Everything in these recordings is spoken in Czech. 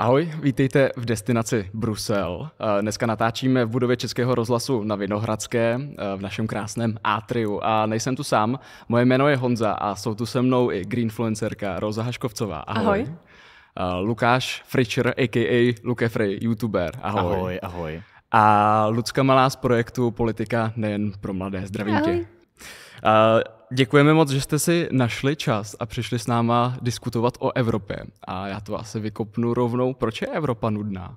Ahoj, vítejte v destinaci Brusel. Eh, dneska natáčíme v budově Českého rozhlasu na Vinohradské, eh, v našem krásném atriu. A nejsem tu sám, moje jméno je Honza a jsou tu se mnou i greenfluencerka Roza Haškovcová. Ahoj. ahoj. Eh, Lukáš Fritcher, a.k.a. Lukefry, youtuber. Ahoj. Ahoj, ahoj. A Lucka Malá z projektu Politika nejen pro mladé. Zdravím ahoj. tě. Děkujeme moc, že jste si našli čas a přišli s náma diskutovat o Evropě. A já to asi vykopnu rovnou. Proč je Evropa nudná?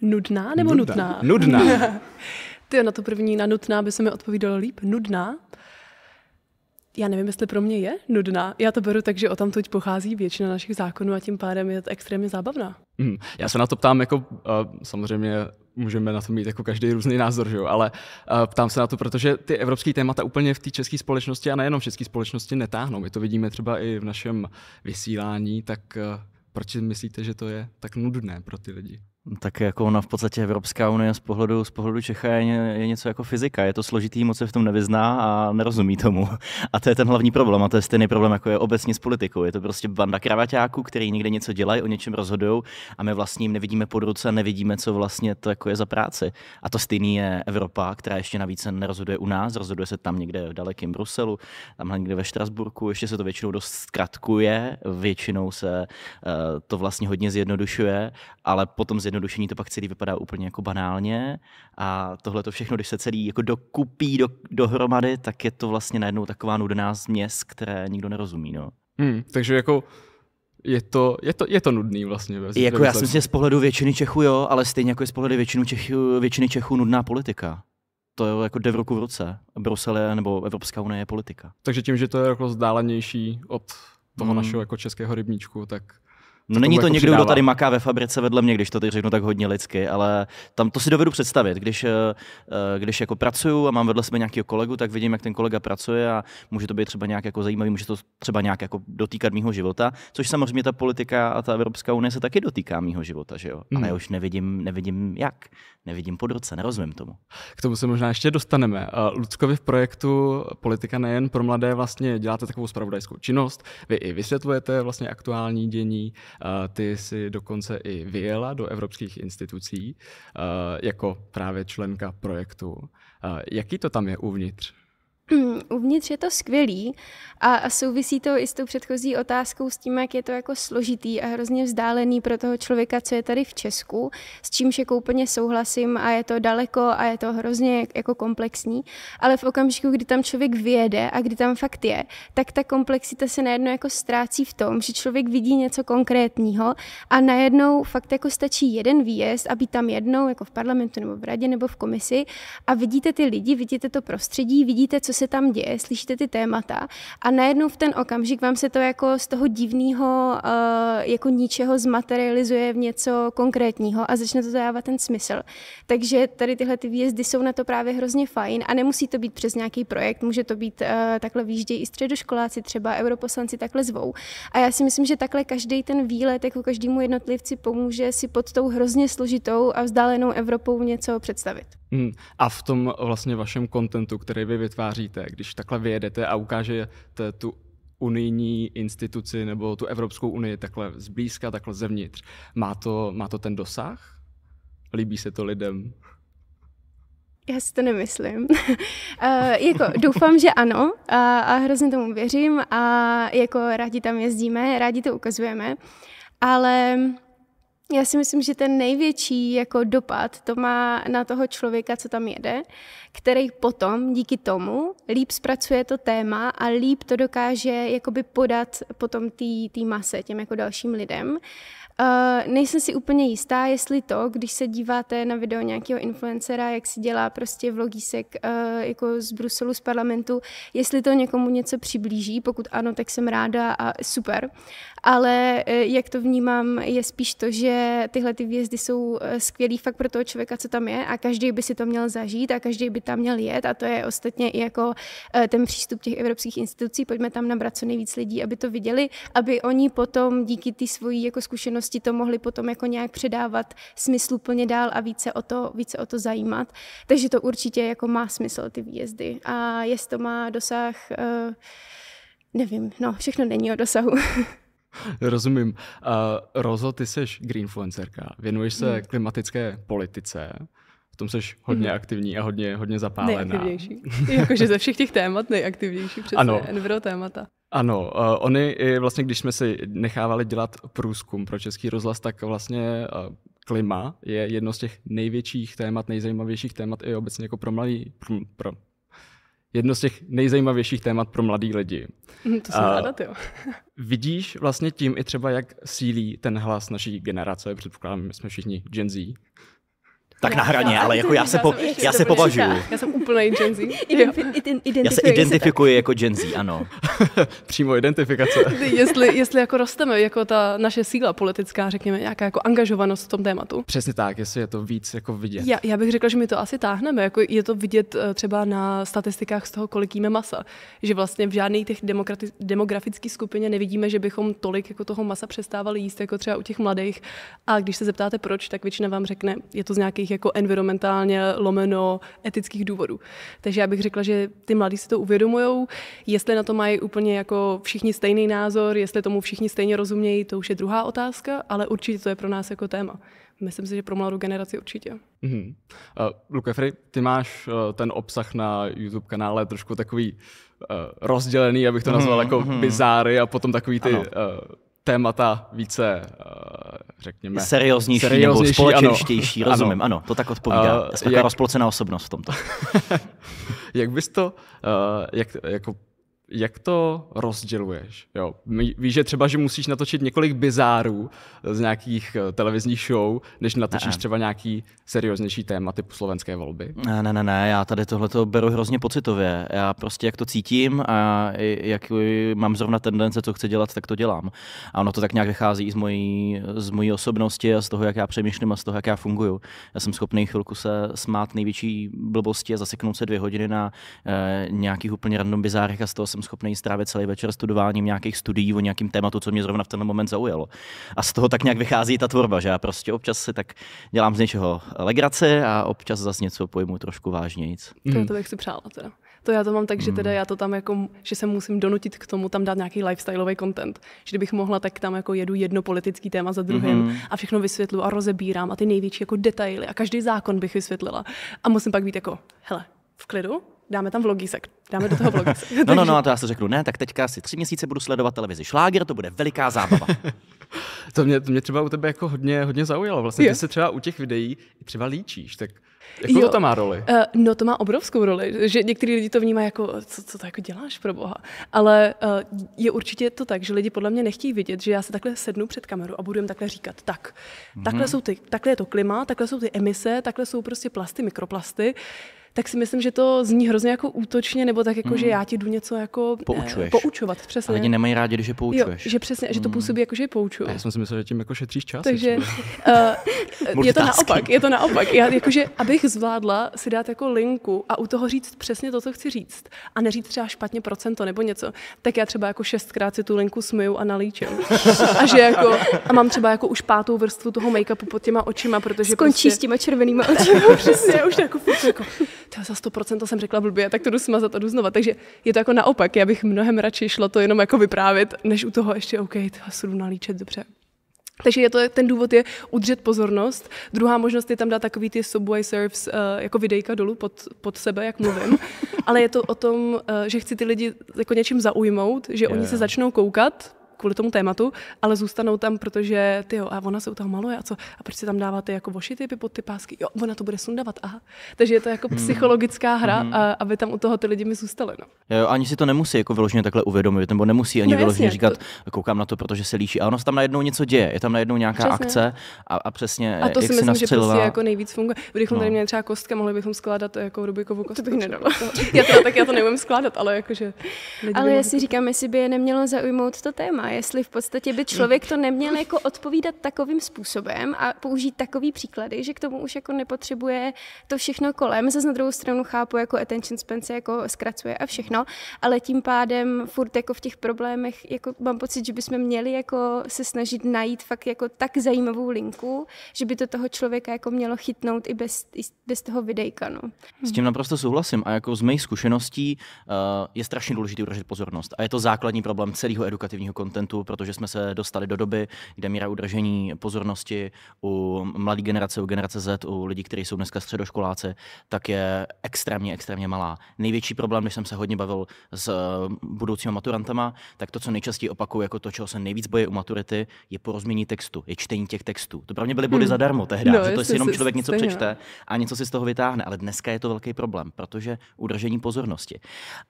Nudná nebo nudná? Nudná. nudná. Ty na to první, na nutná by se mi odpovídalo líp. Nudná? já nevím, jestli pro mě je nudná. Já to beru tak, že o tamtuť pochází většina našich zákonů a tím pádem je to extrémně zábavná. Hmm. já se na to ptám jako, uh, samozřejmě můžeme na to mít jako každý různý názor, že jo? ale uh, ptám se na to, protože ty evropské témata úplně v té české společnosti a nejenom v české společnosti netáhnou. My to vidíme třeba i v našem vysílání, tak uh, proč myslíte, že to je tak nudné pro ty lidi? No, tak jako ona v podstatě Evropská unie z pohledu, z pohledu Čecha je, je něco jako fyzika. Je to složitý, moc se v tom nevyzná a nerozumí tomu. A to je ten hlavní problém. A to je stejný problém, jako je obecně s politikou. Je to prostě banda kravaťáků, který někde něco dělají, o něčem rozhodují a my vlastně jim nevidíme pod ruce, nevidíme, co vlastně to jako je za práci. A to stejný je Evropa, která ještě navíc nerozhoduje u nás, rozhoduje se tam někde v dalekém Bruselu, tamhle někde ve Štrasburku. Ještě se to většinou dost zkratkuje, většinou se uh, to vlastně hodně zjednodušuje, ale potom z zjednodušení to pak celý vypadá úplně jako banálně a tohle to všechno, když se celý jako dokupí do, dohromady, tak je to vlastně najednou taková nudná změs, které nikdo nerozumí. No. Hmm, takže jako je to, je to, je to nudný vlastně. Bez, jako já si myslím, z pohledu většiny Čechů jo, ale stejně jako je z pohledu většinu Čechů, většiny Čechů nudná politika. To je jako jde v ruku v ruce. Brusel je, nebo Evropská unie je politika. Takže tím, že to je jako vzdálenější od toho hmm. našeho jako českého rybníčku, tak No není to jako někdo, přidává. kdo tady maká ve fabrice vedle mě, když to teď řeknu tak hodně lidsky, ale tam to si dovedu představit. Když, eh, eh, když jako pracuju a mám vedle sebe nějakého kolegu, tak vidím, jak ten kolega pracuje a může to být třeba nějak jako zajímavý, může to třeba nějak jako dotýkat mého života, což samozřejmě ta politika a ta Evropská unie se taky dotýká mého života, že jo? Hmm. Ale už nevidím, nevidím jak, nevidím pod ruce, nerozumím tomu. K tomu se možná ještě dostaneme. Eh, Ludskovi v projektu Politika nejen pro mladé vlastně děláte takovou spravodajskou činnost, vy i vysvětlujete vlastně aktuální dění, ty jsi dokonce i vyjela do evropských institucí jako právě členka projektu. Jaký to tam je uvnitř? uvnitř je to skvělý a, a souvisí to i s tou předchozí otázkou, s tím, jak je to jako složitý a hrozně vzdálený pro toho člověka, co je tady v Česku, s čímž jako úplně souhlasím a je to daleko a je to hrozně jako komplexní, ale v okamžiku, kdy tam člověk vyjede a kdy tam fakt je, tak ta komplexita se najednou jako ztrácí v tom, že člověk vidí něco konkrétního a najednou fakt jako stačí jeden výjezd a být tam jednou, jako v parlamentu nebo v radě nebo v komisi a vidíte ty lidi, vidíte to prostředí, vidíte, co se tam děje, slyšíte ty témata a najednou v ten okamžik vám se to jako z toho divného eh, jako ničeho zmaterializuje v něco konkrétního a začne to dávat ten smysl. Takže tady tyhle ty výjezdy jsou na to právě hrozně fajn a nemusí to být přes nějaký projekt, může to být eh, takhle výjíždějí i středoškoláci, třeba europoslanci takhle zvou. A já si myslím, že takhle každý ten výlet jako každému jednotlivci pomůže si pod tou hrozně složitou a vzdálenou Evropou něco představit. Hmm. A v tom vlastně vašem kontentu, který vy vytváříte, když takhle vyjedete a ukážete tu unijní instituci nebo tu Evropskou unii takhle zblízka, takhle zevnitř, má to, má to ten dosah? Líbí se to lidem? Já si to nemyslím. uh, jako doufám, že ano a, a hrozně tomu věřím a jako rádi tam jezdíme, rádi to ukazujeme, ale já si myslím, že ten největší jako dopad to má na toho člověka, co tam jede, který potom díky tomu líp zpracuje to téma a líp to dokáže jakoby podat potom té mase, těm jako dalším lidem. Uh, nejsem si úplně jistá, jestli to, když se díváte na video nějakého influencera, jak si dělá prostě vlogísek uh, jako z Bruselu, z parlamentu, jestli to někomu něco přiblíží, pokud ano, tak jsem ráda a super ale eh, jak to vnímám, je spíš to, že tyhle ty výjezdy jsou eh, skvělý fakt pro toho člověka, co tam je a každý by si to měl zažít a každý by tam měl jet a to je ostatně i jako eh, ten přístup těch evropských institucí, pojďme tam nabrat co nejvíc lidí, aby to viděli, aby oni potom díky té svojí jako zkušenosti to mohli potom jako nějak předávat smysluplně dál a více o to, více o to zajímat. Takže to určitě jako má smysl ty výjezdy a jestli to má dosah, nevím, no všechno není o dosahu. Rozumím. Uh, Rozo, ty jsi greenfluencerka, věnuješ se hmm. klimatické politice, v tom jsi hodně hmm. aktivní a hodně, hodně zapálená. Nejaktivnější. Jakože ze všech těch témat nejaktivnější přesně, ano. enviro témata. Ano, uh, oni vlastně, když jsme si nechávali dělat průzkum pro Český rozhlas, tak vlastně uh, klima je jedno z těch největších témat, nejzajímavějších témat i obecně jako pro mladý, pro, pro jedno z těch nejzajímavějších témat pro mladý lidi. Mhm, to jsem ráda, jo. vidíš vlastně tím i třeba, jak sílí ten hlas naší generace, předpokládám, my jsme všichni Gen Z tak já, na hraně, já, ale jako já se, po, já, se považuji. Já jsem úplný Gen Z. já se identifikuji jako Gen Z, ano. Přímo identifikace. jestli, jestli jako rosteme, jako ta naše síla politická, řekněme, nějaká jako angažovanost v tom tématu. Přesně tak, jestli je to víc jako vidět. Já, já bych řekla, že my to asi táhneme, jako je to vidět eh, třeba na statistikách z toho, kolik jíme masa. Že vlastně v žádné těch demokrati- demografických skupině nevidíme, že bychom tolik jako toho masa přestávali jíst, jako třeba u těch mladých. A když se zeptáte proč, tak většina vám řekne, je to z nějakých nějakých jako environmentálně lomeno etických důvodů. Takže já bych řekla, že ty mladí si to uvědomují. Jestli na to mají úplně jako všichni stejný názor, jestli tomu všichni stejně rozumějí, to už je druhá otázka, ale určitě to je pro nás jako téma. Myslím si, že pro mladou generaci určitě. Mm-hmm. Uh, eh, Luke Frey, ty máš uh, ten obsah na YouTube kanále trošku takový uh, rozdělený, abych to mhm, nazval mm-hmm. jako mhm. bizáry a potom takový ty uh, témata více, eh, řekněme... Serióznější, nebo společenštější, ano, rozumím, ano, ano, to tak odpovídá. Uh, eh, Jsi jak... rozpolcená osobnost v tomto. jak bys to, uh, jak, jako jak to rozděluješ? Jo, víš, že třeba, že musíš natočit několik bizárů z nějakých eh, televizních show, než natočíš ne. třeba nějaký serióznější téma typu slovenské volby? Ne, ne, ne, ne, já tady tohle to beru hrozně pocitově. Já prostě jak to cítím a jak mám zrovna tendence, co chci dělat, tak to dělám. A ono to tak nějak vychází i z mojí, z mojí osobnosti a z toho, jak já přemýšlím a z toho, jak já funguju. Já jsem schopný chvilku se smát největší blbosti a zaseknout se dvě hodiny na eh, nějakých úplně random bizárech a z toho jsem jsem schopný strávit celý večer studováním nějakých studií o nějakém tématu, co mě zrovna v ten moment zaujalo. A z toho tak nějak vychází ta tvorba, že já prostě občas si tak dělám z něčeho legrace a občas zase něco pojmu trošku vážnějíc. Mm. To, to bych si přála teda. To já to mám tak, že teda mm. já to tam jako, že se musím donutit k tomu tam dát nějaký lifestyleový content. Že kdybych mohla, tak tam jako jedu jedno politický téma za druhým mm-hmm. a všechno vysvětlu a rozebírám a ty největší jako detaily a každý zákon bych vysvětlila. A musím pak být jako, hele, v klidu, dáme tam vlogísek. Dáme do toho vlogísek. no, no, no, a to já si řeknu, ne, tak teďka si tři měsíce budu sledovat televizi Šláger, to bude veliká zábava. to, mě, to mě třeba u tebe jako hodně, hodně zaujalo. Vlastně jo. ty se třeba u těch videí třeba líčíš, tak Jakou jo. to má roli? Uh, no to má obrovskou roli, že některý lidi to vnímají jako, co, co to jako děláš pro boha. Ale uh, je určitě to tak, že lidi podle mě nechtějí vidět, že já se takhle sednu před kameru a budu jim takhle říkat, tak, mm-hmm. takhle, mhm. jsou ty, takhle je to klima, takhle jsou ty emise, takhle jsou prostě plasty, mikroplasty. Uh, tak si myslím, že to zní hrozně jako útočně, nebo tak jako, mm. že hmm. já ti jdu něco jako eh, Poučuješ. Eh, poučovat, přesně. A lidi nemají rádi, když je poučuješ. Jo, že přesně, mm. že to hmm. působí jako, že je poučuju. já jsem si myslel, že tím jako šetříš čas. Takže uh, je to naopak, je to naopak. Já jakože, abych zvládla si dát jako linku a u toho říct přesně to, co chci říct a neříct třeba špatně procento nebo něco, tak já třeba jako šestkrát si tu linku smiju a nalíčím. a že jako, a mám třeba jako už pátou vrstvu toho make-upu pod těma očima, protože Skončí prostě... s těma červenýma očima. přesně, už jako, jako to za 100% to jsem řekla blbě, tak to jdu smazat a jdu znova. Takže je to jako naopak, já bych mnohem radši šlo to jenom jako vyprávět, než u toho ještě, OK, to se jdu nalíčet, dobře, takže je to, ten důvod je udržet pozornost. Druhá možnost je tam dát takový ty subway surfs uh, jako videjka dolů pod, pod sebe, jak mluvím. Ale je to o tom, uh, že chci ty lidi jako něčím zaujmout, že yeah. oni se začnou koukat, kvůli tomu tématu, ale zůstanou tam, protože ty jo, a ona se u toho maluje a co? A proč si tam dává ty jako voši typy pod ty pásky? Jo, ona to bude sundavat, aha. Takže je to jako hmm. psychologická hra, hmm. a, aby tam u toho ty lidi mi zůstaly. No. Jo, ani si to nemusí jako vyloženě takhle uvědomit, nebo nemusí ani no, vyloženě jasně, říkat, to... koukám na to, protože se líší. A ono se tam najednou něco děje, je tam najednou nějaká přesně. akce a, a přesně. A to jak si myslím, že prostě jako nejvíc funguje. Kdybychom no. tady měli třeba kostky, mohli bychom skládat jako rubikovou kostku. To bych nedala. já to, tak já to neumím skládat, ale jakože. Ale já si říkám, jestli by je nemělo zaujmout to téma, jestli v podstatě by člověk to neměl jako odpovídat takovým způsobem a použít takový příklady, že k tomu už jako nepotřebuje to všechno kolem. Zase na druhou stranu chápu, jako attention span se jako zkracuje a všechno, ale tím pádem furt jako v těch problémech jako mám pocit, že bychom měli jako se snažit najít fakt jako tak zajímavou linku, že by to toho člověka jako mělo chytnout i bez, i bez toho videjka. No. S tím naprosto souhlasím a jako z mých zkušeností uh, je strašně důležité udržet pozornost a je to základní problém celého edukativního kontentu kontentu, protože jsme se dostali do doby, kde míra udržení pozornosti u mladé generace, u generace Z, u lidí, kteří jsou dneska středoškoláci, tak je extrémně, extrémně malá. Největší problém, když jsem se hodně bavil s eh, budoucíma maturantama, tak to, co nejčastěji opakuju, jako to, čeho se nejvíc boje u maturity, je porozumění textu, je čtení těch textů. To pro mě byly body hmm. zadarmo tehdy, no, že to si jenom člověk něco stejná. přečte a něco si z toho vytáhne, ale dneska je to velký problém, protože udržení pozornosti.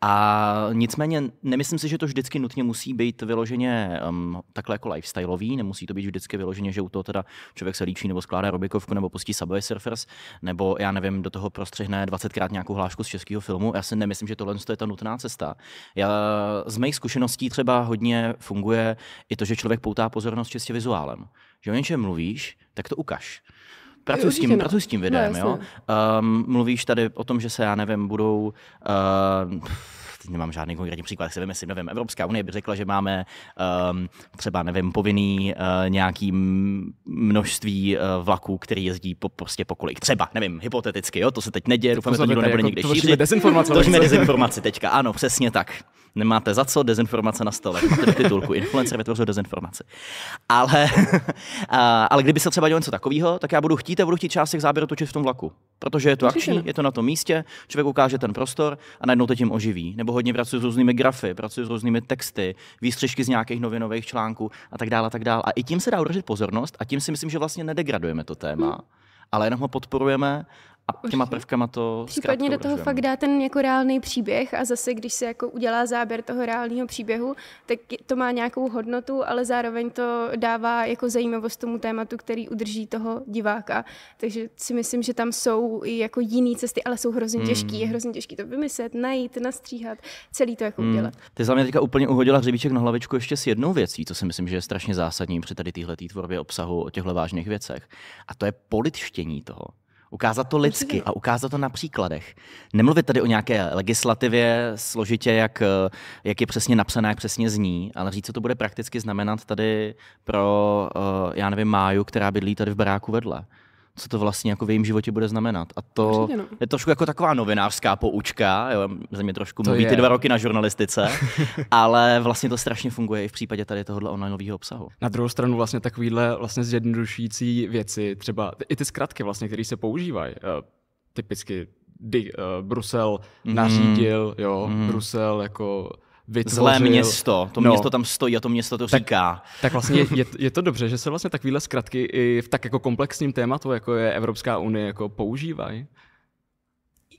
A nicméně nemyslím si, že to vždycky nutně musí být vyloženě um, takhle jako lifestyleový, nemusí to být vždycky vyloženě, že u toho teda člověk se líčí nebo skládá robikovku nebo pustí Subway Surfers, nebo já nevím, do toho prostřihne 20krát nějakou hlášku z českého filmu. Já si nemyslím, že tohle je ta nutná cesta. Já, z mých zkušeností třeba hodně funguje i to, že člověk poutá pozornost čistě vizuálem. Že o něčem mluvíš, tak to ukaž. Pracuji s, tím, no. pracuji s tím videem, no, jo. Um, mluvíš tady o tom, že se, já nevím, budou uh, teď nemám žádný konkrétní příklad, si jestli nevím, Evropská unie by řekla, že máme um, třeba, nevím, povinný uh, nějaký množství uh, vlaků, který jezdí po, prostě pokolik. Třeba, nevím, hypoteticky, jo, to se teď neděje, doufám, že to nikdo nebude jako nikdy šířit. To Dezinformace, To dezinformace teďka, ano, přesně tak. Nemáte za co, dezinformace na stole. Máte do titulku, influencer vytvořil dezinformaci. Ale, ale kdyby se třeba dělo něco takového, tak já budu chtít a budu chtít část těch záběrů točit v tom vlaku. Protože je to akční, je to na tom místě, člověk ukáže ten prostor a najednou to tím oživí. Nebo hodně pracuji s různými grafy, pracuji s různými texty, výstřižky z nějakých novinových článků a tak dále a tak dále. A i tím se dá udržet pozornost a tím si myslím, že vlastně nedegradujeme to téma ale jenom ho podporujeme a těma prvkama to Případně do toho fakt dá ten jako reálný příběh a zase, když se jako udělá záběr toho reálného příběhu, tak to má nějakou hodnotu, ale zároveň to dává jako zajímavost tomu tématu, který udrží toho diváka. Takže si myslím, že tam jsou i jako jiné cesty, ale jsou hrozně hmm. těžký. Je hrozně těžký to vymyslet, najít, nastříhat, celý to jako mm. udělat. Ty za mě teďka úplně uhodila hřebíček na hlavičku ještě s jednou věcí, co si myslím, že je strašně zásadní při tady téhle tvorbě obsahu o těchto vážných věcech. A to je politštění toho. Ukázat to lidsky a ukázat to na příkladech. Nemluvit tady o nějaké legislativě složitě, jak, eh, jak je přesně napsaná, jak přesně zní, ale říct, co to bude prakticky znamenat tady pro, eh, já nevím, Máju, která bydlí tady v baráku vedle co to vlastně jako v jejím životě bude znamenat. A to Určitě, no. je trošku jako taková novinářská poučka, jo, za mě trošku to mluví je. ty dva roky na žurnalistice, ale vlastně to strašně funguje i v případě tady tohohle onlineového obsahu. Na druhou stranu vlastně takovýhle vlastně zjednodušující věci, třeba i ty zkratky vlastně, které se používají, eh, typicky di, uh, eh, Brusel mhm. nařídil, mm. jo, mm. Brusel jako vytvořil... Zlé město, to no. město tam stojí a to město to tak, říká. Tak vlastně je, je to dobře, že se vlastně takovéhle zkratky i v tak jako komplexním tématu, jako je Evropská unie, jako používají.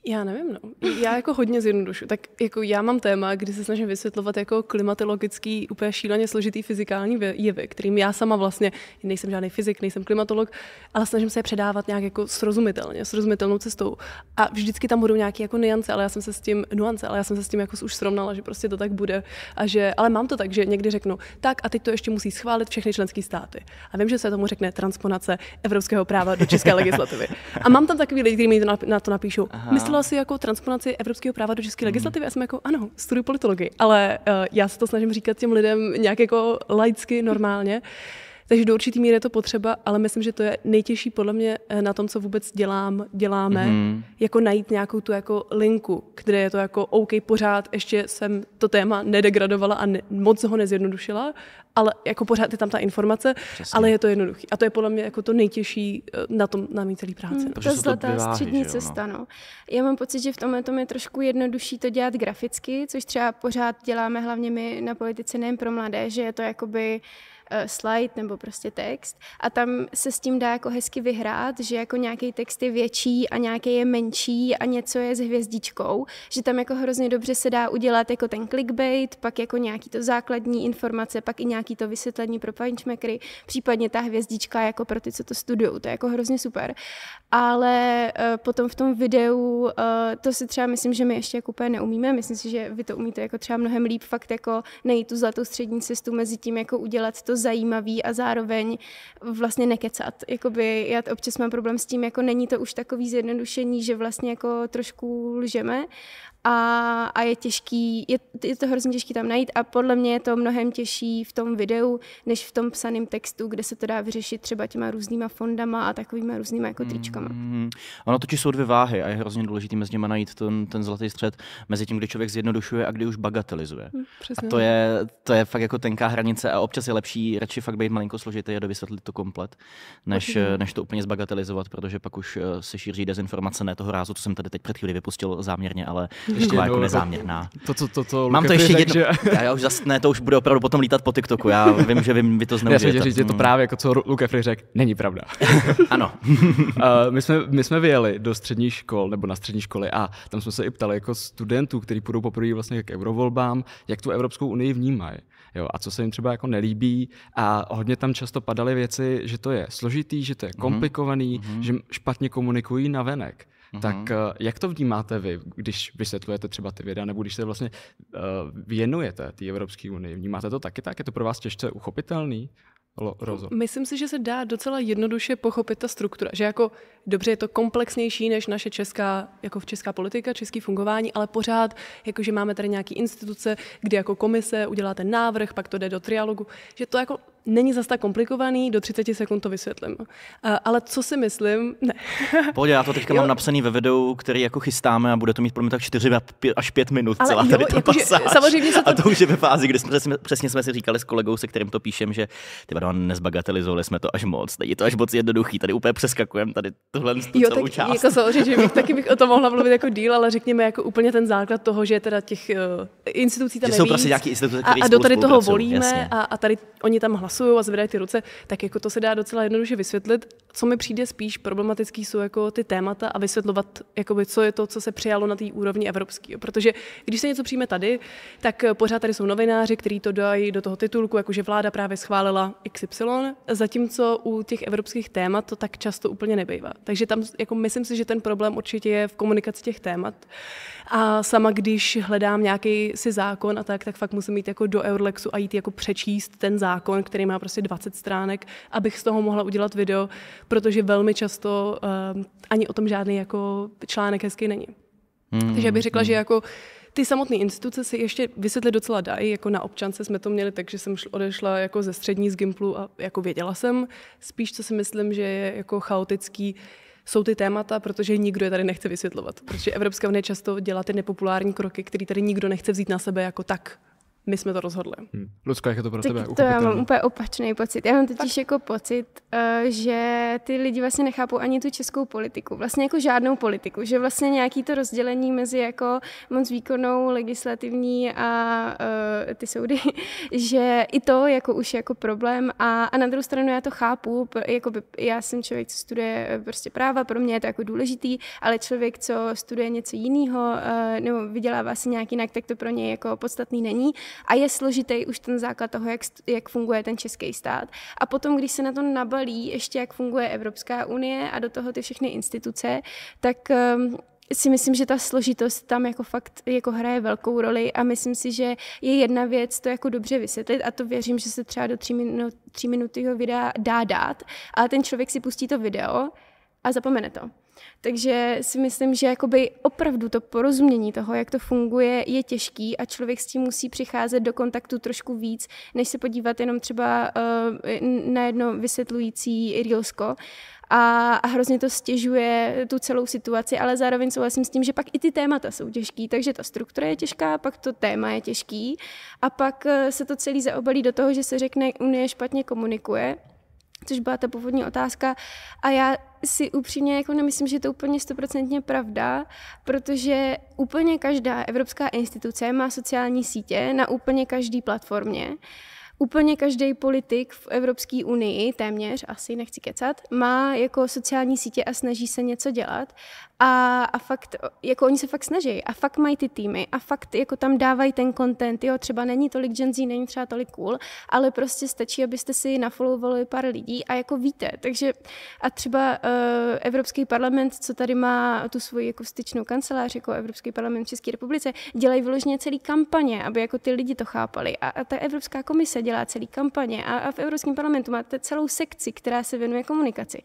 Já nevím, no. Já jako hodně zjednodušu. Tak jako já mám téma, kdy se snažím vysvětlovat jako klimatologický, úplně šíleně složitý fyzikální jevy, kterým já sama vlastně nejsem žádný fyzik, nejsem klimatolog, ale snažím se je předávat nějak jako srozumitelně, srozumitelnou cestou. A vždycky tam budou nějaké jako nuance, ale já jsem se s tím nuance, ale já jsem se s tím jako už srovnala, že prostě to tak bude. A že, ale mám to tak, že někdy řeknu, tak a teď to ještě musí schválit všechny členské státy. A vím, že se tomu řekne transponace evropského práva do české legislativy. A mám tam takový lidi, kteří mi na, na, to napíšou. Aha navrhla si jako transponaci evropského práva do české mhm. legislativy a jsem jako, ano, studuji politologii, ale uh, já se to snažím říkat těm lidem nějak jako laicky, normálně. Uh, takže do určitý míry je to potřeba, ale myslím, že to je nejtěžší podle mě eh, na tom, co vůbec dělám, děláme, mm-hmm. jako najít nějakou tu jako linku, kde je to jako OK, pořád ještě jsem to téma nedegradovala a ne, moc ho nezjednodušila, ale jako pořád je tam ta informace, Přesně. ale je to jednoduchý. A to je podle mě jako to nejtěžší eh, na tom, na mý celý práci. Hmm, ta zlatá vyváží, střední no. cesta, no. Já mám pocit, že v tomhle tom je trošku jednodušší to dělat graficky, což třeba pořád děláme hlavně my na politice nejen pro mladé, že je to jakoby uh, Eh, slide nebo prostě text a tam se s tím dá jako hezky vyhrát, že jako nějaký text je větší a nějaký je menší a něco je s hvězdičkou, že tam jako hrozně dobře se dá udělat jako ten clickbait, pak jako nějaký to základní informace, pak i nějaký to vysvětlení pro punchmakery, případně ta hvězdička jako pro ty, co to studují, to je jako hrozně super. Ale eh, potom v tom videu, eh, to si třeba myslím, že my ještě jako úplně neumíme, myslím si, že vy to umíte jako třeba mnohem líp fakt jako nejít tu zlatou střední cestu mezi tím, jako udělat to zajímavý a zároveň vlastně nekecat. Jakoby já občas mám problém s tím, jako není to už takový zjednodušení, že vlastně jako trošku lžeme, a, a je těžký, je, je to hrozně těžký tam najít a podle mě je to mnohem těžší v tom videu, než v tom psaném textu, kde se to dá vyřešit třeba těma různýma fondama a takovýma různýma jako tričkama. Mm-hmm. Ono totiž jsou dvě váhy a je hrozně důležité mezi nimi najít ten, ten zlatý střed mezi tím, kdy člověk zjednodušuje a kdy už bagatelizuje. Mm, a to je, to je fakt jako tenká hranice a občas je lepší radši fakt být malinko složitý a dovysvětlit to komplet, než, mm. než to úplně zbagatelizovat, protože pak už eh, se šíří dezinformace ne toho rázu, co jsem tady teď před chvíli vypustil záměrně, ale ještě jako, jako nezáměrná. To, to, to, to Mám to ještě jedno. Že... já, já, už zase ne, to už bude opravdu potom lítat po TikToku. Já vím, že vy, vy to zneužijete. Já jsem říct, že to mm. právě jako co Luke řekl, není pravda. ano. uh, my, jsme, my jsme vyjeli do střední škol nebo na střední školy a tam jsme se i ptali jako studentů, kteří půjdou poprvé vlastně k eurovolbám, jak tu Evropskou unii vnímají. Jo, a co se jim třeba jako nelíbí a hodně tam často padaly věci, že to je složitý, že to je mhm. komplikovaný, mm-hmm. že špatně komunikují na venek. Mm-hmm. Tak mhm. eh, jak to vnímáte vy, když vysvětlujete třeba ty věda, nebo když se vlastně eh, věnujete té Evropské unii? Vnímáte to taky tak? Je to pro vás těžce uchopitelný? rozum? Myslím si, že se dá docela jednoduše pochopit ta struktura, že jako dobře, je to komplexnější než naše česká, jako v česká politika, český fungování, ale pořád, jakože máme tady nějaké instituce, kde jako komise uděláte návrh, pak to jde do trialogu, že to jako není zas tak komplikovaný, do 30 sekund to vysvětlím. ale co si myslím, ne. Pojď, já to teďka jo. mám napsaný ve videu, který jako chystáme a bude to mít pro mě tak 4 až 5 minut ale celá jo, tady ta jako pasáž. Že, samozřejmě se to... A to už je ve fázi, kdy jsme, přesně jsme si říkali s kolegou, se kterým to píšem, že ty nezbagatelizovali jsme to až moc, je to až moc jednoduchý, tady úplně přeskakujeme tady tuhle tu jo, celou tak, část. Jako samozřejmě, že bych, taky bych o tom mohla mluvit jako díl, ale řekněme jako úplně ten základ toho, že teda těch uh, institucí tam že jsou prostě nějaký instituce, a, a do tady toho volíme a, a, tady oni tam hlasují a zvedají ty ruce, tak jako to se dá docela jednoduše vysvětlit co mi přijde spíš problematický, jsou jako ty témata a vysvětlovat, jakoby, co je to, co se přijalo na té úrovni evropské. Protože když se něco přijme tady, tak eh, pořád tady jsou novináři, kteří to dají do toho titulku, jakože vláda právě schválila XY, zatímco u těch evropských témat to tak často úplně nebývá. Takže tam jako myslím si, že ten problém určitě je v komunikaci těch témat. A sama, když hledám nějaký si zákon a tak, tak fakt musím jít jako do Eurlexu a jít jako přečíst ten zákon, který má prostě 20 stránek, abych z toho mohla udělat video, protože velmi často um, ani o tom žádný jako článek hezký není. Mm, Takže bych řekla, hmm. že jako ty samotné instituce si ještě vysvětlit docela dají, jako na občance jsme to měli, takže jsem odešla jako ze střední z Gimplu a jako věděla jsem spíš, co si myslím, že je jako chaotický, jsou ty témata, protože nikdo je tady nechce vysvětlovat. Protože Evropská unie často dělá ty nepopulární kroky, které tady nikdo nechce vzít na sebe jako tak my jsme to rozhodli. Hmm. Lucko, jak je to pro tak tebe? To já mám úplně opačný pocit. Já mám totiž tak. jako pocit, eh, že ty lidi vlastně nechápou ani tu českou politiku, vlastně jako žádnou politiku, že vlastně nějaký to rozdělení mezi jako moc výkonnou, legislativní a uh, ty soudy, že i to jako už jako problém a, a na druhou stranu já to chápu, jako by, já jsem člověk, co studuje eh, prostě práva, pro mě je to jako důležitý, ale člověk, co studuje něco jiného uh, nebo vydělává si nějak jinak, tak to pro něj jako podstatný není a je složitý už ten základ toho, jak, jak funguje ten český stát. A potom, když se na to nabalí ještě, jak funguje Evropská unie a do toho ty všechny instituce, tak um, si myslím, že ta složitost tam jako fakt jako hraje velkou roli a myslím si, že je jedna věc to jako dobře vysvětlit a to věřím, že se třeba do tří, minu, tří minuty videa dá dát, ale ten člověk si pustí to video a zapomene to. Takže si myslím, že jakoby opravdu to porozumění toho, jak to funguje, je těžký a člověk s tím musí přicházet do kontaktu trošku víc, než se podívat jenom třeba eh, na jedno vysvětlující Rilsko. a, a hrozně to stěžuje tu celou situaci, ale zároveň souhlasím s tím, že pak i ty témata jsou těžký, takže ta struktura je těžká, pak to téma je těžký a pak eh, se to celý zaobalí do toho, že se řekne, Unie špatně komunikuje což byla ta původní otázka. A já si upřímně jako nemyslím, že je to úplně stoprocentně pravda, protože úplně každá evropská instituce má sociální sítě na úplně každé platformě úplně každý politik v Evropské unii, téměř, asi nechci kecat, má jako sociální sítě a snaží se něco dělat. A, a fakt, jako oni se fakt snaží a fakt mají ty týmy a fakt jako tam dávají ten content, jo, třeba není tolik Gen Z, není třeba tolik cool, ale prostě stačí, abyste si nafollowovali pár lidí a jako víte, takže a třeba uh, Evropský parlament, co tady má tu svoji jako styčnou kancelář, jako Evropský parlament v České republice, dělají vyloženě celý kampaně, aby jako ty lidi to chápali a, a ta Evropská komise dělá dělá celý kampaně a, a v Evropském parlamentu máte celou sekci, která se věnuje komunikaci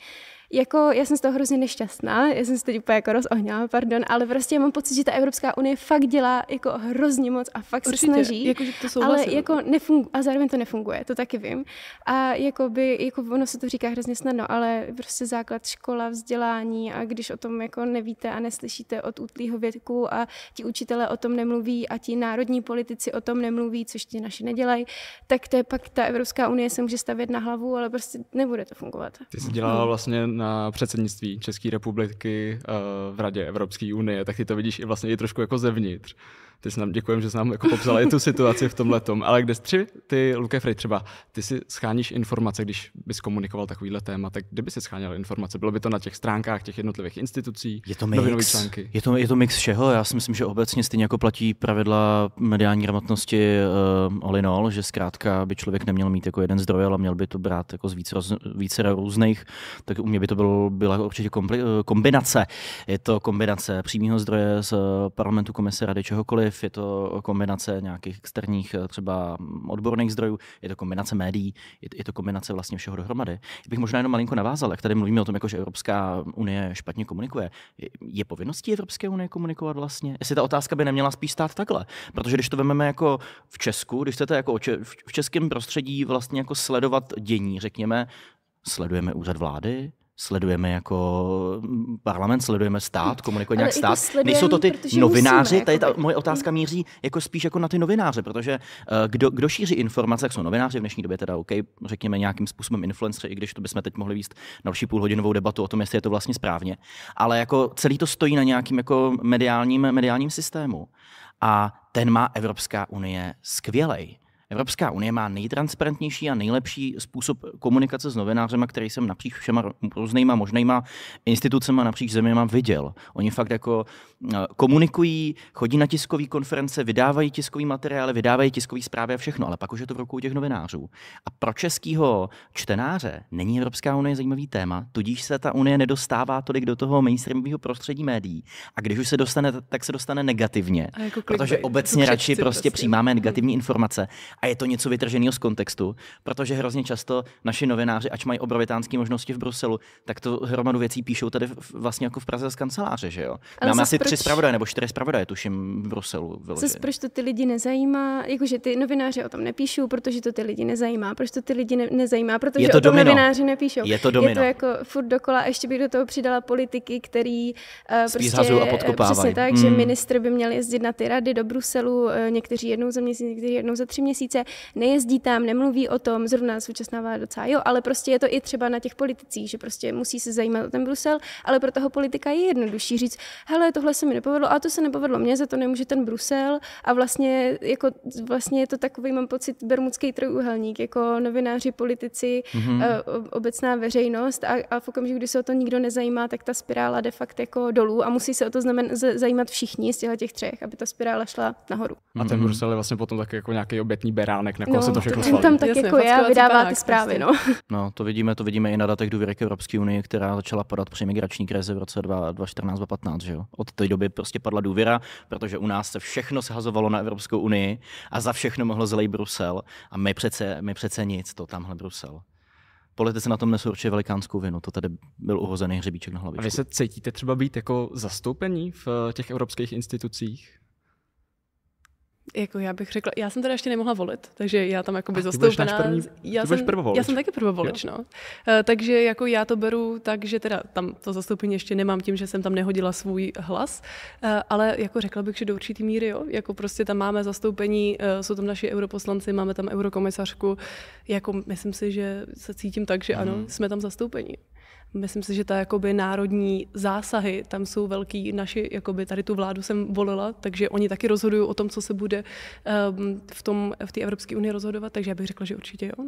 jako já jsem z toho hrozně nešťastná, já jsem se teď úplně jako rozohněla, pardon, ale prostě mám pocit, že ta Evropská unie fakt dělá jako hrozně moc a fakt Určitě, se snaží, jako, že to ale jako nefunguje, a zároveň to nefunguje, to taky vím. A jako by, jako ono se to říká hrozně snadno, ale prostě základ škola, vzdělání a když o tom jako nevíte a neslyšíte od útlýho věku a ti učitelé o tom nemluví a ti národní politici o tom nemluví, což ti naši nedělají, tak to je pak ta Evropská unie se může stavět na hlavu, ale prostě nebude to fungovat. Ty jsi dělala no. vlastně na předsednictví České republiky eh, v Radě Evropské unie, tak ty to vidíš i vlastně i trošku jako zevnitř ty jsi nám, děkujem, že jsi nám jako popsala i tu situaci v tom ale kde tři, ty, Luke Frey, třeba, ty si scháníš informace, když bys komunikoval takovýhle téma, tak kde by si scháněl informace? Bylo by to na těch stránkách těch jednotlivých institucí? Je to mix, články? Je to, je to mix všeho, já si myslím, že obecně stejně jako platí pravidla mediální gramotnosti uh, eh, olinol, že zkrátka by člověk neměl mít jako jeden zdroj, ale měl by to brát jako z více, roz, více různých, tak u mě by to bylo, byla určitě eh, kombinace. Je to kombinace přímého zdroje z eh, parlamentu, komise, rady, čehokoliv, vliv, je to kombinace nějakých externích eh, třeba odborných zdrojů, je to kombinace médií, je, to kombinace vlastně všeho dohromady. Já bych možná jenom malinko navázal, jak tady mluvíme o tom, jako, že Evropská unie špatně komunikuje. Je, je povinností Evropské unie komunikovat vlastně? Jestli ta otázka by neměla spíš stát takhle, protože když to vememe jako v Česku, když chcete jako v českém prostředí vlastně jako sledovat dění, řekněme, sledujeme úřad vlády, sledujeme jako mm, parlament, sledujeme stát, hm. komunikujeme nějak stát. Nejsou to ty novináři, jako tady ta moje otázka hm. míří jako spíš jako na ty novináře, protože eh, kdo, kdo šíří informace, jak jsou novináři v dnešní době, teda OK, řekněme nějakým způsobem influenceri, i když to bychom teď mohli víst další půlhodinovou debatu o tom, jestli je to vlastně správně, ale jako celý to stojí na nějakým jako mediálním, mediálním systému. A ten má Evropská unie skvělej. Evropská unie má nejtransparentnější a nejlepší způsob komunikace s novinářem, který jsem napříč všema různýma možnýma institucemi napříč zeměma viděl. Oni fakt jako eh, komunikují, chodí na tiskové konference, vydávají tiskový materiály, vydávají tiskové zprávy a všechno, ale pak už je to v rukou těch novinářů. A pro českého čtenáře není Evropská unie zajímavý téma, tudíž se ta unie nedostává tolik do toho mainstreamového prostředí médií. A když už se dostane, tak se dostane negativně, jako protože obecně radši prostě, prostě přijímáme mhm. negativní informace a je to něco vytrženého z kontextu, protože hrozně často naši novináři, ač mají obrovitánské možnosti v Bruselu, tak to hromadu věcí píšou tady vlastně jako v Praze z kanceláře, že jo? Ale Máme asi proč... tři zpravodaje nebo čtyři zpravodaje, tuším, v Bruselu. Zas, proč to ty lidi nezajímá? Jakože ty novináři o tom nepíšou, protože to ty lidi nezajímá. Proč to ty lidi ne- nezajímá? Protože je to o tom domino. novináři nepíšou. Je to domino. Je to jako furt dokola. Ještě bych do toho přidala politiky, který uh, prostě, a podkopávají. Přesně tak, mm. že hmm. ministr by měl jezdit na ty rady do Bruselu, uh, někteří jednou za měsíc, někteří jednou za tři měsíce měsíce, nejezdí tam, nemluví o tom, zrovna současná vláda docela, jo, ale prostě je to i třeba na těch politicích, že prostě musí se zajímat o ten Brusel, ale pro toho politika je jednodušší říct, hele, tohle se mi nepovedlo a to se nepovedlo mně, za to nemůže ten Brusel a vlastně, jako, vlastně je to takový, mám pocit, bermudský trojuhelník, jako novináři, politici, mm-hmm. obecná veřejnost a, a v okamžiku, kdy se o to nikdo nezajímá, tak ta spirála de facto jako dolů a musí se o to znamen, z, zajímat všichni z těch třech, aby ta spirála šla nahoru. A ten Brusel je vlastně potom tak jako nějaký obětní beránek, na koho no, se to všechno svalí. tam tak Jasně, jako je a vydává ty prostě. zprávy. No. no. to vidíme, to vidíme i na datech důvěry k Evropské unii, která začala padat při migrační krizi v roce 2014-2015. Že jo? Od té doby prostě padla důvěra, protože u nás se všechno shazovalo na Evropskou unii a za všechno mohl zlej Brusel. A my přece, my přece nic, to tamhle Brusel politici na tom nesou určitě velikánskou vinu. To tady byl uhozený hřebíček na hlavě. A vy se cítíte třeba být jako zastoupení v eh, těch evropských institucích? Jako já bych řekla, já jsem teda ještě nemohla volit, takže já tam jako by zastoupená. První, já, jsem, já jsem taky prvovolič, no. Uh, takže jako já to beru tak, že teda tam to zastoupení ještě nemám tím, že jsem tam nehodila svůj hlas, uh, ale jako řekla bych, že do určitý míry, jo. Jako prostě tam máme zastoupení, uh, jsou tam naši europoslanci, máme tam eurokomisařku. Jako myslím si, že se cítím tak, že ano, mm. jsme tam zastoupení. Myslím si, že ta jakoby národní zásahy tam jsou velký. Naši, jakoby tady tu vládu jsem volila, takže oni taky rozhodují o tom, co se bude um, v, tom, v té Evropské unii rozhodovat, takže já bych řekla, že určitě jo.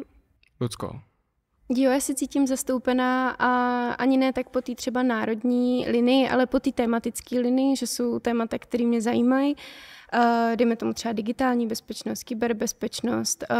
Lucko, Jo, já se cítím zastoupená a ani ne tak po té třeba národní linii, ale po té tematické linii, že jsou témata, které mě zajímají uh, dejme tomu třeba digitální bezpečnost, kyberbezpečnost, uh,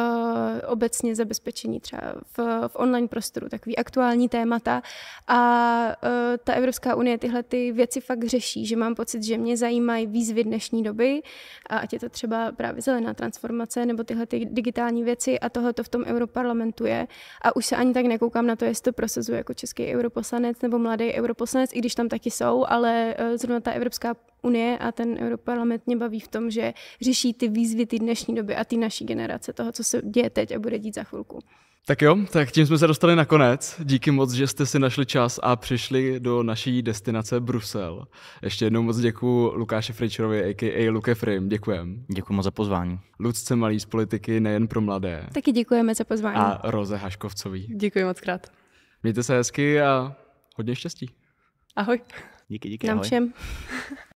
obecně zabezpečení třeba v, v online prostoru, takový aktuální témata. A uh, ta Evropská unie tyhle ty věci fakt řeší, že mám pocit, že mě zajímají výzvy dnešní doby, a ať je to třeba právě zelená transformace nebo tyhle ty digitální věci a tohle to v tom europarlamentu je. A už se ani tak nekoukám na to, jestli to prosazuje jako český europoslanec nebo mladý europoslanec, i když tam taky jsou, ale zrovna ta Evropská unie a ten Europarlament mě baví v tom, že řeší ty výzvy ty dnešní doby a ty naší generace, toho, co se děje teď a bude dít za chvilku. Tak jo, tak tím jsme se dostali na konec. Díky moc, že jste si našli čas a přišli do naší destinace Brusel. Ještě jednou moc děkuji Lukáši Fričerovi, a.k.a. Luke Frim. Děkujem. Děkuji moc za pozvání. Lucce Malý z politiky nejen pro mladé. Taky děkujeme za pozvání. A Roze Haškovcový. Děkuji moc krát. Mějte se hezky a hodně štěstí. Ahoj. Díky, díky, Nám ahoj. všem.